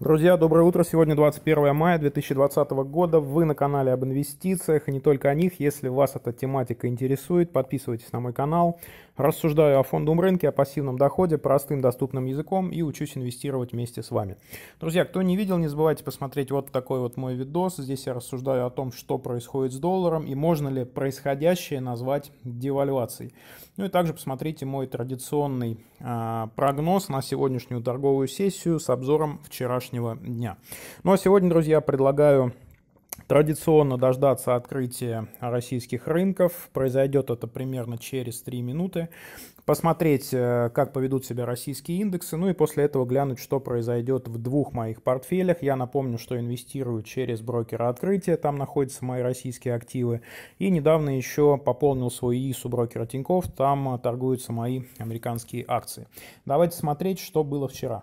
Друзья, доброе утро. Сегодня 21 мая 2020 года. Вы на канале об инвестициях и не только о них. Если вас эта тематика интересует, подписывайтесь на мой канал. Рассуждаю о фондовом рынке, о пассивном доходе, простым доступным языком и учусь инвестировать вместе с вами. Друзья, кто не видел, не забывайте посмотреть вот такой вот мой видос. Здесь я рассуждаю о том, что происходит с долларом и можно ли происходящее назвать девальвацией. Ну и также посмотрите мой традиционный э, прогноз на сегодняшнюю торговую сессию с обзором вчерашнего завтрашнего дня. Ну а сегодня, друзья, предлагаю Традиционно дождаться открытия российских рынков. Произойдет это примерно через 3 минуты. Посмотреть, э, как поведут себя российские индексы. Ну и после этого глянуть, что произойдет в двух моих портфелях. Я напомню, что инвестирую через брокера открытия. Там находятся мои российские активы. И недавно еще пополнил свой ИИС у брокера Тинькофф. Там э, торгуются мои американские акции. Давайте смотреть, что было вчера.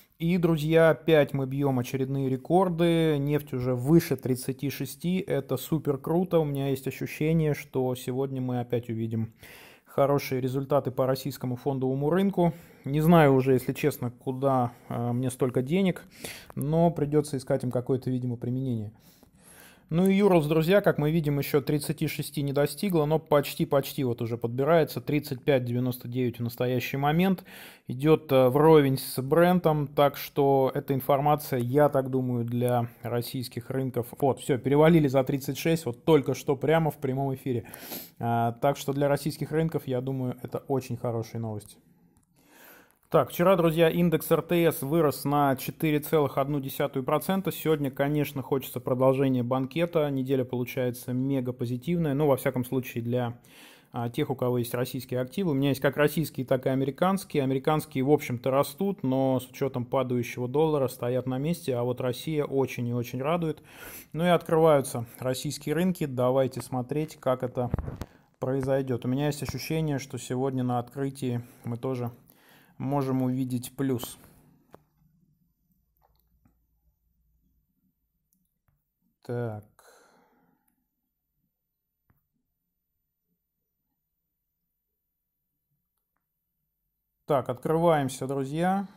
И, друзья, опять мы бьем очередные рекорды. Нефть уже выше 36. Это супер круто. У меня есть ощущение, что сегодня мы опять увидим хорошие результаты по российскому фондовому рынку. Не знаю уже, если честно, куда э, мне столько денег, но придется искать им какое-то, видимо, применение. Ну и Юрус, друзья, как мы видим, еще 36 не достигло, но почти-почти вот уже подбирается. 35.99 в настоящий момент. Идет э, вровень с брендом, так что эта информация, я так думаю, для российских рынков. Вот, все, перевалили за 36, вот только что прямо в прямом эфире. А, так что для российских рынков, я думаю, это очень хорошая новость. Так, вчера, друзья, индекс РТС вырос на 4,1%. Сегодня, конечно, хочется продолжения банкета. Неделя получается мега позитивная, ну, во всяком случае, для а, тех, у кого есть российские активы. У меня есть как российские, так и американские. Американские, в общем-то, растут, но с учетом падающего доллара стоят на месте, а вот Россия очень и очень радует. Ну и открываются российские рынки. Давайте смотреть, как это произойдет. У меня есть ощущение, что сегодня на открытии мы тоже можем увидеть плюс. Так. Так, открываемся, друзья.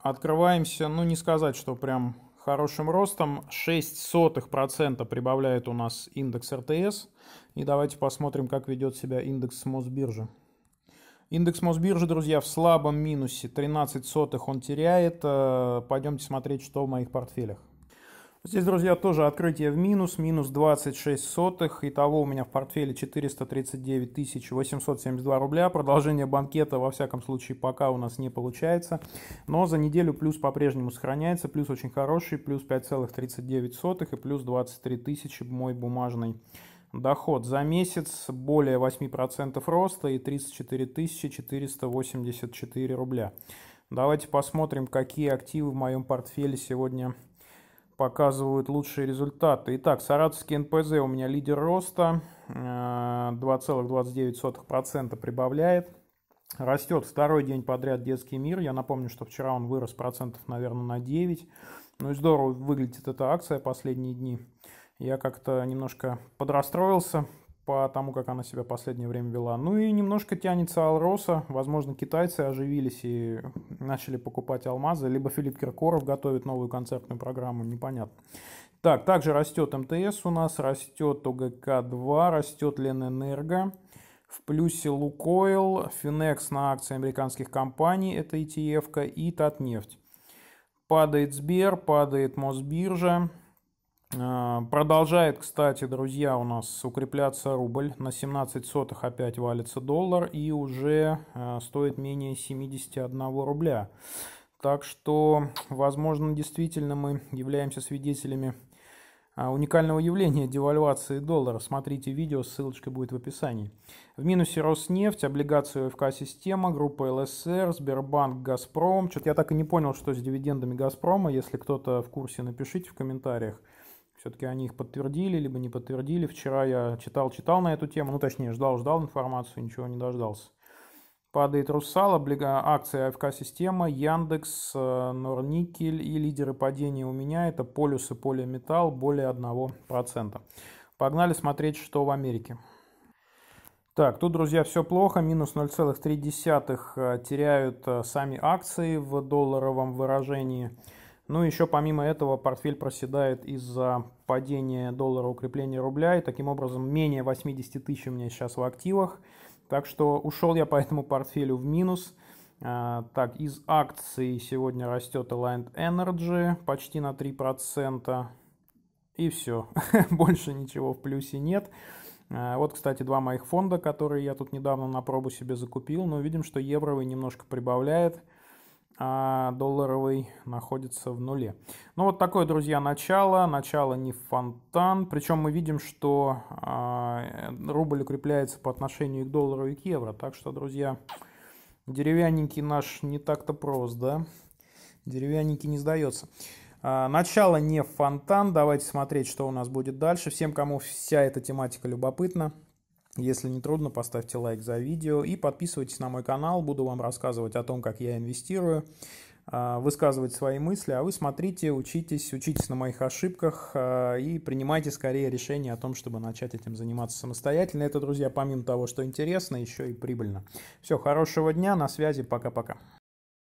Открываемся, ну не сказать, что прям хорошим ростом. 0,06% прибавляет у нас индекс РТС. И давайте посмотрим, как ведет себя индекс Мосбиржи. Индекс Мосбиржи, друзья, в слабом минусе. 13 сотых он теряет. Э, пойдемте смотреть, что в моих портфелях. Здесь, друзья, тоже открытие в минус, минус 26 сотых. Итого у меня в портфеле 439 тысяч 872 рубля. Продолжение банкета, во всяком случае, пока у нас не получается. Но за неделю плюс по-прежнему сохраняется. Плюс очень хороший, плюс 5,39 и плюс 23 тысячи мой бумажный доход за месяц более 8% роста и 34 484 рубля. Давайте посмотрим, какие активы в моем портфеле сегодня показывают лучшие результаты. Итак, саратовский НПЗ у меня лидер роста, 2,29% э, прибавляет. Растет второй день подряд детский мир. Я напомню, что вчера он вырос процентов, наверное, на 9. Ну и здорово выглядит эта акция последние дни. Я как-то немножко подрастроился по тому, как она себя последнее время вела. Ну и немножко тянется Алроса. Возможно, китайцы оживились и начали покупать алмазы. Либо Филипп Киркоров готовит новую концертную программу, непонятно. Так, также растет МТС у нас, растет ОГК-2, растет Ленэнерго. В плюсе Лукойл, Финекс на акции американских компаний, это ETF, и Татнефть. Падает Сбер, падает Мосбиржа, а, продолжает, кстати, друзья, у нас укрепляться рубль. На 17 сотых опять валится доллар и уже а, стоит менее 71 рубля. Так что, возможно, действительно мы являемся свидетелями а, уникального явления девальвации доллара. Смотрите видео, ссылочка будет в описании. В минусе Роснефть, облигации ОФК-система, группа ЛСР, Сбербанк, Газпром. Что-то я так и не понял, что с дивидендами Газпрома. Если кто-то в курсе, напишите в комментариях. Все-таки они их подтвердили, либо не подтвердили. Вчера я читал-читал на эту тему, ну точнее ждал-ждал информацию, ничего не дождался. Падает Русал, облига... акция АФК-система, Яндекс, э, Норникель и лидеры падения у меня это Полюс и Полиметалл более 1%. Погнали смотреть, что в Америке. Так, тут, друзья, все плохо. Минус 0,3 э, теряют э, сами акции в долларовом выражении. Ну, еще помимо этого портфель проседает из-за падения доллара, укрепления рубля, и таким образом менее 80 тысяч у меня сейчас в активах. Так что ушел я по этому портфелю в минус. А, так, из акций сегодня растет Alliant Energy почти на 3%. И все, больше ничего в плюсе нет. А, вот, кстати, два моих фонда, которые я тут недавно на пробу себе закупил. Но видим, что евровый немножко прибавляет а долларовый находится в нуле. Ну вот такое, друзья, начало. Начало не фонтан. Причем мы видим, что а, рубль укрепляется по отношению к доллару и к евро. Так что, друзья, деревянненький наш не так-то прост, да? Деревянненький не сдается. А, начало не фонтан. Давайте смотреть, что у нас будет дальше. Всем, кому вся эта тематика любопытна, если не трудно, поставьте лайк за видео и подписывайтесь на мой канал. Буду вам рассказывать о том, как я инвестирую, а, высказывать свои мысли, а вы смотрите, учитесь, учитесь на моих ошибках а, и принимайте скорее решение о том, чтобы начать этим заниматься самостоятельно. Это, друзья, помимо того, что интересно, еще и прибыльно. Все, хорошего дня, на связи, пока-пока.